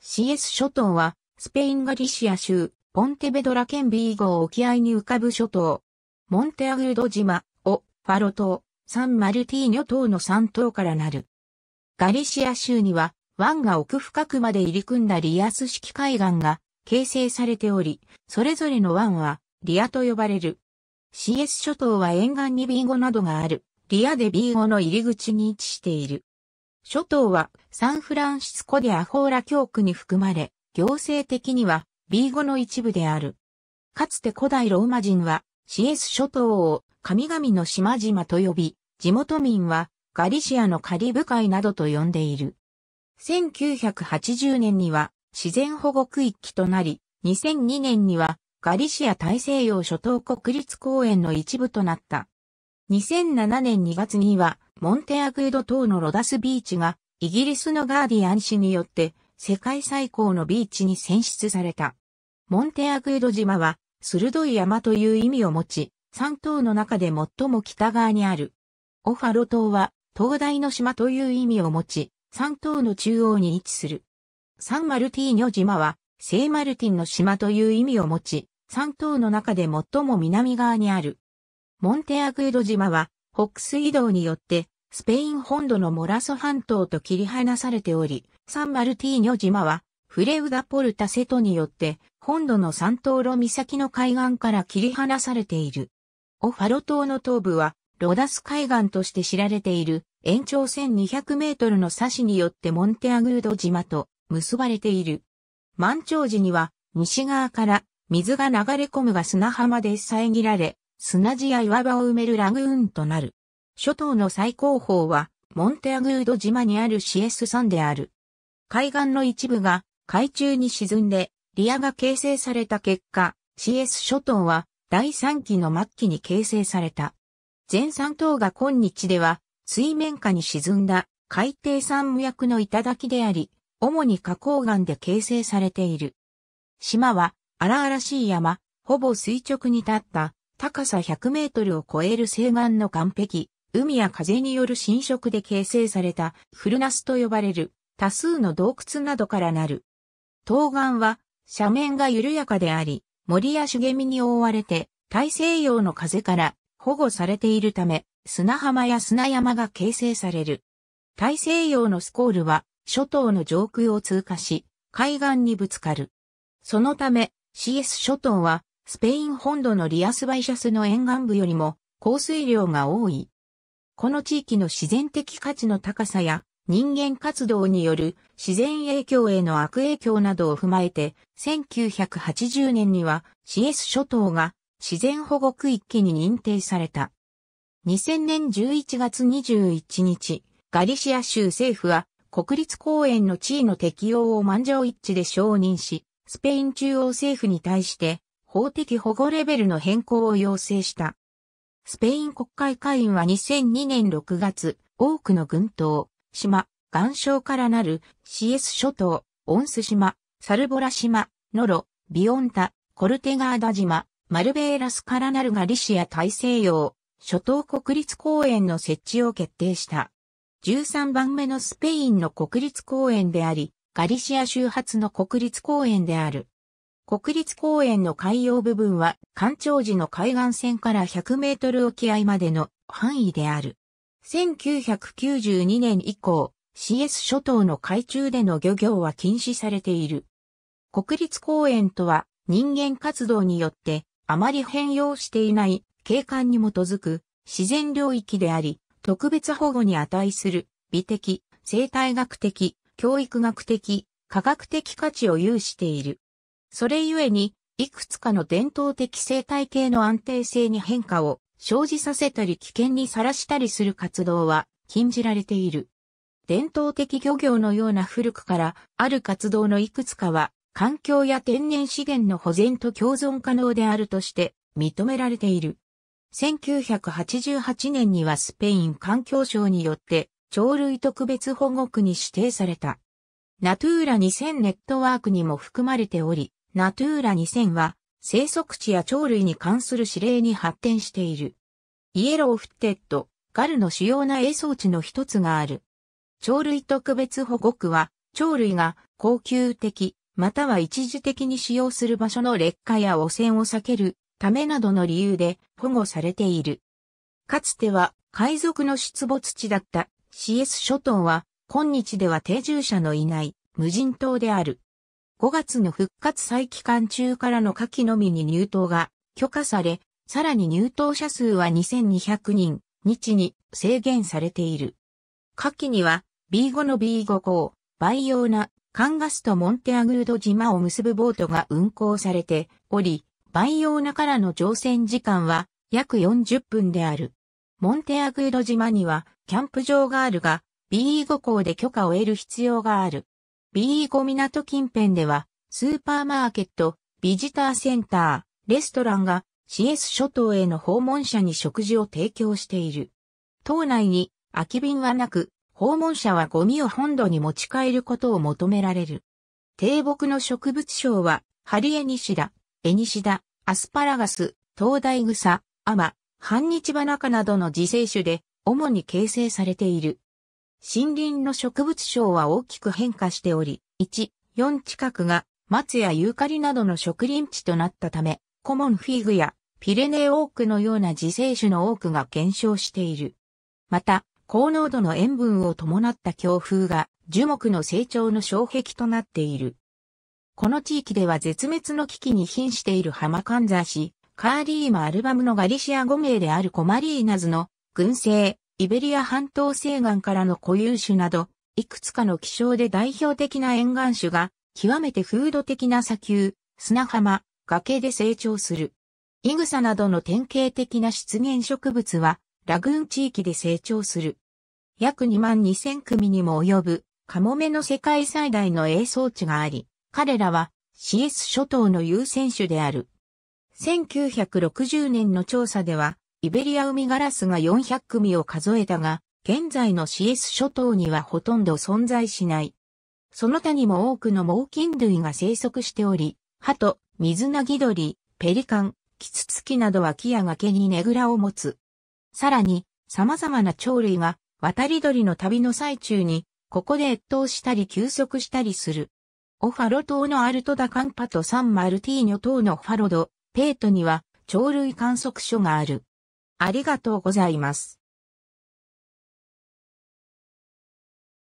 CS 諸島は、スペインガリシア州、ポンテベドラ県ビーゴ沖合に浮かぶ諸島。モンテアグルド島、オ、ファロ島、サンマルティーニョ島の3島からなる。ガリシア州には、湾が奥深くまで入り組んだリアス式海岸が形成されており、それぞれの湾は、リアと呼ばれる。CS 諸島は沿岸にビーゴなどがある、リアでビーゴの入り口に位置している。諸島はサンフランシスコでアホーラ教区に含まれ、行政的には B 語の一部である。かつて古代ローマ人はシエス諸島を神々の島々と呼び、地元民はガリシアのカリブ海などと呼んでいる。1980年には自然保護区域となり、2002年にはガリシア大西洋諸島国立公園の一部となった。2007年2月にはモンテアグエド島のロダスビーチが、イギリスのガーディアン氏によって、世界最高のビーチに選出された。モンテアグエド島は、鋭い山という意味を持ち、三島の中で最も北側にある。オファロ島は、東大の島という意味を持ち、三島の中央に位置する。サンマルティーニョ島は、聖マルティンの島という意味を持ち、三島の中で最も南側にある。モンテアグエド島は、北水道によって、スペイン本土のモラソ半島と切り離されており、サンマルティーニョ島は、フレウダポルタセトによって、本土のサントーロ岬の海岸から切り離されている。オファロ島の東部は、ロダス海岸として知られている、延長1200メートルの差しによってモンテアグード島と結ばれている。満潮時には、西側から水が流れ込むが砂浜で遮られ、砂地や岩場を埋めるラグーンとなる。諸島の最高峰は、モンテアグード島にあるシエス山である。海岸の一部が海中に沈んで、リアが形成された結果、シエス諸島は第3期の末期に形成された。前山島が今日では、水面下に沈んだ海底山脈の頂であり、主に花崗岩で形成されている。島は荒々しい山、ほぼ垂直に立った高さ100メートルを超える西岸の岸壁、海や風による侵食で形成されたフルナスと呼ばれる多数の洞窟などからなる。東岸は斜面が緩やかであり、森や茂みに覆われて大西洋の風から保護されているため、砂浜や砂山が形成される。大西洋のスコールは諸島の上空を通過し、海岸にぶつかる。そのため、CS 諸島はスペイン本土のリアスバイシャスの沿岸部よりも降水量が多い。この地域の自然的価値の高さや人間活動による自然影響への悪影響などを踏まえて、1980年にはシエス諸島が自然保護区域に認定された。2000年11月21日、ガリシア州政府は国立公園の地位の適用を満場一致で承認し、スペイン中央政府に対して法的保護レベルの変更を要請した。スペイン国会会員は2002年6月、多くの群島、島、岩礁からなるシエス諸島、オンス島、サルボラ島、ノロ、ビオンタ、コルテガーダ島、マルベーラスからなるガリシア大西洋、諸島国立公園の設置を決定した。13番目のスペインの国立公園であり、ガリシア周発の国立公園である。国立公園の海洋部分は、干潮時の海岸線から100メートル沖合までの範囲である。1992年以降、CS 諸島の海中での漁業は禁止されている。国立公園とは、人間活動によって、あまり変容していない景観に基づく自然領域であり、特別保護に値する美的、生態学的、教育学的、科学的価値を有している。それゆえに、いくつかの伝統的生態系の安定性に変化を生じさせたり危険にさらしたりする活動は禁じられている。伝統的漁業のような古くからある活動のいくつかは環境や天然資源の保全と共存可能であるとして認められている。1988年にはスペイン環境省によって鳥類特別保護区に指定された。ナトゥーラ2000ネットワークにも含まれており、ナトゥーラ2000は生息地や鳥類に関する指令に発展している。イエローフッテッド、ガルの主要な営装地の一つがある。鳥類特別保護区は、鳥類が恒久的、または一時的に使用する場所の劣化や汚染を避けるためなどの理由で保護されている。かつては海賊の出没地だった CS 諸島は今日では定住者のいない無人島である。5月の復活再期間中からの夏季のみに入党が許可され、さらに入党者数は2200人、日に制限されている。夏季には B5 の B5 イ培養なカンガスとモンテアグルド島を結ぶボートが運航されており、培養なからの乗船時間は約40分である。モンテアグード島にはキャンプ場があるが、B5 港で許可を得る必要がある。b 5港近辺では、スーパーマーケット、ビジターセンター、レストランが CS 諸島への訪問者に食事を提供している。島内に空き瓶はなく、訪問者はゴミを本土に持ち帰ることを求められる。低木の植物賞は、ハリエニシダ、エニシダ、アスパラガス、灯台草、アマ、半日花科などの自生種で、主に形成されている。森林の植物床は大きく変化しており、1、4近くが松やユーカリなどの植林地となったため、コモンフィグやピレネーオークのような自生種の多くが減少している。また、高濃度の塩分を伴った強風が樹木の成長の障壁となっている。この地域では絶滅の危機に瀕しているハマカンザシ、カーリーマアルバムのガリシア5名であるコマリーナズの群生、イベリア半島西岸からの固有種など、いくつかの気象で代表的な沿岸種が、極めて風土的な砂丘、砂浜、崖で成長する。イグサなどの典型的な出現植物は、ラグーン地域で成長する。約2万2000組にも及ぶ、カモメの世界最大の営草地があり、彼らはシエス諸島の優先種である。1960年の調査では、イベリア海ガラスが400組を数えたが、現在のシエス諸島にはほとんど存在しない。その他にも多くの猛禽類が生息しており、鳩、水なぎ鳥、ペリカン、キツツキなどは木や崖にねぐらを持つ。さらに、様々な鳥類が渡り鳥の旅の最中に、ここで越冬したり休息したりする。オファロ島のアルトダカンパとサンマルティーニョ島のファロド、ペートには鳥類観測所がある。ありがとうございます。